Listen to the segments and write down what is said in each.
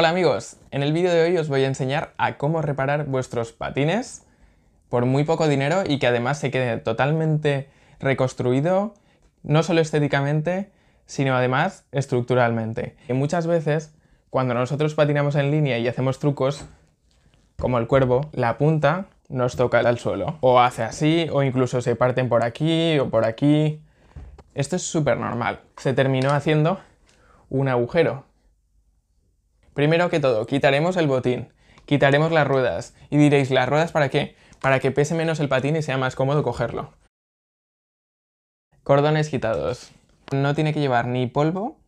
Hola amigos, en el vídeo de hoy os voy a enseñar a cómo reparar vuestros patines por muy poco dinero y que además se quede totalmente reconstruido, no solo estéticamente, sino además estructuralmente. Y muchas veces, cuando nosotros patinamos en línea y hacemos trucos, como el cuervo, la punta nos toca al suelo. O hace así, o incluso se parten por aquí o por aquí. Esto es súper normal. Se terminó haciendo un agujero Primero que todo, quitaremos el botín, quitaremos las ruedas, y diréis, ¿las ruedas para qué? Para que pese menos el patín y sea más cómodo cogerlo. Cordones quitados. No tiene que llevar ni polvo,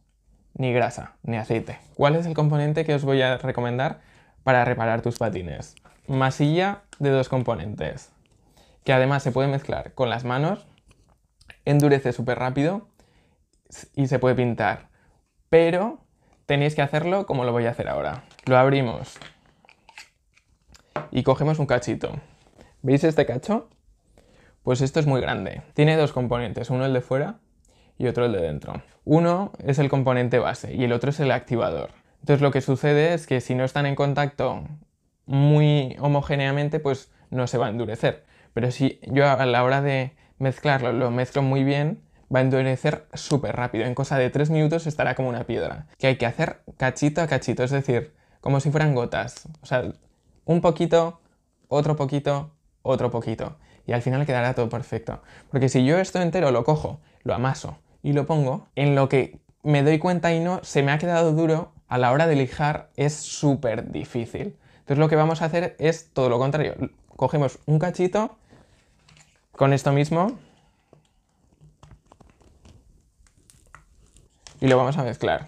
ni grasa, ni aceite. ¿Cuál es el componente que os voy a recomendar para reparar tus patines? Masilla de dos componentes, que además se puede mezclar con las manos, endurece súper rápido y se puede pintar, pero Tenéis que hacerlo como lo voy a hacer ahora. Lo abrimos y cogemos un cachito. ¿Veis este cacho? Pues esto es muy grande. Tiene dos componentes, uno el de fuera y otro el de dentro. Uno es el componente base y el otro es el activador. Entonces lo que sucede es que si no están en contacto muy homogéneamente, pues no se va a endurecer. Pero si yo a la hora de mezclarlo lo mezclo muy bien, va a endurecer súper rápido. En cosa de tres minutos estará como una piedra. Que hay que hacer cachito a cachito, es decir, como si fueran gotas. O sea, un poquito, otro poquito, otro poquito. Y al final quedará todo perfecto. Porque si yo esto entero lo cojo, lo amaso y lo pongo, en lo que me doy cuenta y no, se me ha quedado duro, a la hora de lijar es súper difícil. Entonces lo que vamos a hacer es todo lo contrario. Cogemos un cachito con esto mismo y lo vamos a mezclar.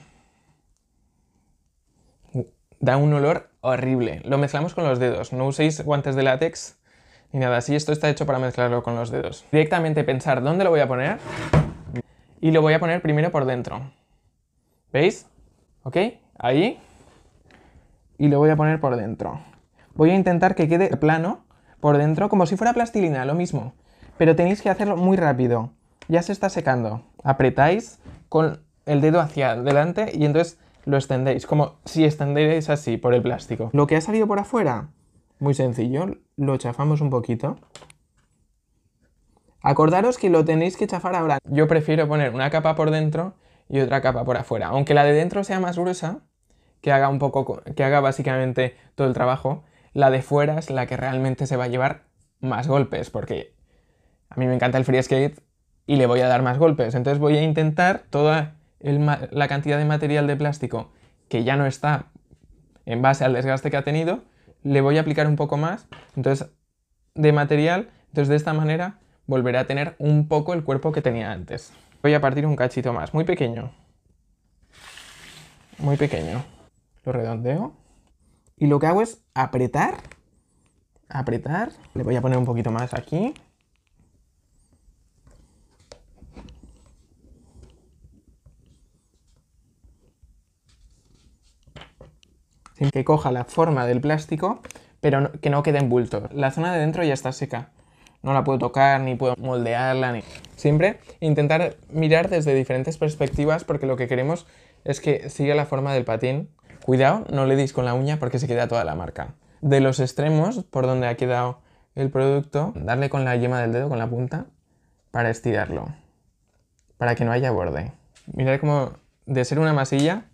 Da un olor horrible. Lo mezclamos con los dedos. No uséis guantes de látex ni nada así. Esto está hecho para mezclarlo con los dedos. Directamente pensar dónde lo voy a poner y lo voy a poner primero por dentro. ¿Veis? ¿Ok? Ahí. Y lo voy a poner por dentro. Voy a intentar que quede plano por dentro como si fuera plastilina, lo mismo. Pero tenéis que hacerlo muy rápido. Ya se está secando. Apretáis con el dedo hacia adelante y entonces lo extendéis, como si extendierais así por el plástico. Lo que ha salido por afuera, muy sencillo, lo chafamos un poquito. Acordaros que lo tenéis que chafar ahora. Yo prefiero poner una capa por dentro y otra capa por afuera. Aunque la de dentro sea más gruesa, que haga un poco, que haga básicamente todo el trabajo, la de fuera es la que realmente se va a llevar más golpes, porque a mí me encanta el free skate y le voy a dar más golpes. Entonces voy a intentar toda la cantidad de material de plástico que ya no está en base al desgaste que ha tenido, le voy a aplicar un poco más, entonces de material, entonces de esta manera volverá a tener un poco el cuerpo que tenía antes. Voy a partir un cachito más, muy pequeño. Muy pequeño. Lo redondeo. Y lo que hago es apretar. Apretar. Le voy a poner un poquito más aquí. que coja la forma del plástico, pero que no quede bulto. La zona de dentro ya está seca. No la puedo tocar, ni puedo moldearla, ni... Siempre intentar mirar desde diferentes perspectivas porque lo que queremos es que siga la forma del patín. Cuidado, no le deis con la uña porque se queda toda la marca. De los extremos, por donde ha quedado el producto, darle con la yema del dedo, con la punta, para estirarlo. Para que no haya borde. Mirar como de ser una masilla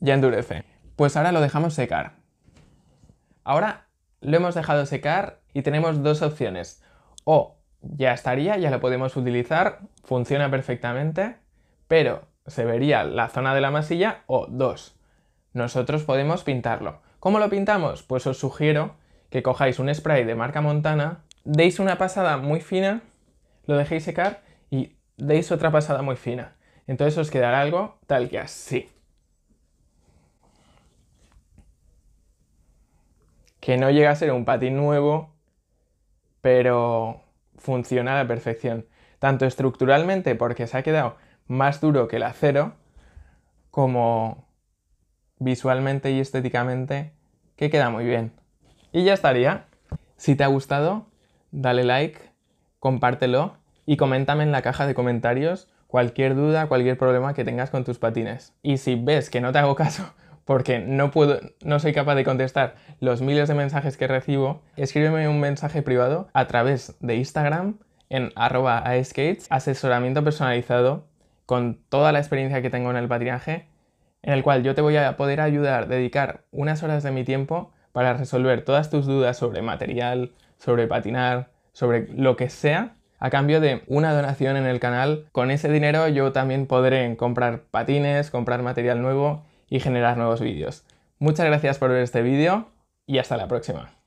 ya endurece. Pues ahora lo dejamos secar. Ahora lo hemos dejado secar y tenemos dos opciones. O ya estaría, ya lo podemos utilizar, funciona perfectamente, pero se vería la zona de la masilla o dos. Nosotros podemos pintarlo. ¿Cómo lo pintamos? Pues os sugiero que cojáis un spray de marca Montana, deis una pasada muy fina, lo dejéis secar y deis otra pasada muy fina. Entonces os quedará algo tal que así. que no llega a ser un patín nuevo, pero funciona a la perfección. Tanto estructuralmente porque se ha quedado más duro que el acero, como visualmente y estéticamente, que queda muy bien. Y ya estaría. Si te ha gustado, dale like, compártelo y coméntame en la caja de comentarios cualquier duda, cualquier problema que tengas con tus patines. Y si ves que no te hago caso, porque no puedo, no soy capaz de contestar los miles de mensajes que recibo, escríbeme un mensaje privado a través de Instagram en arroba asesoramiento personalizado con toda la experiencia que tengo en el patinaje, en el cual yo te voy a poder ayudar, dedicar unas horas de mi tiempo para resolver todas tus dudas sobre material, sobre patinar, sobre lo que sea, a cambio de una donación en el canal. Con ese dinero yo también podré comprar patines, comprar material nuevo y generar nuevos vídeos. Muchas gracias por ver este vídeo y hasta la próxima.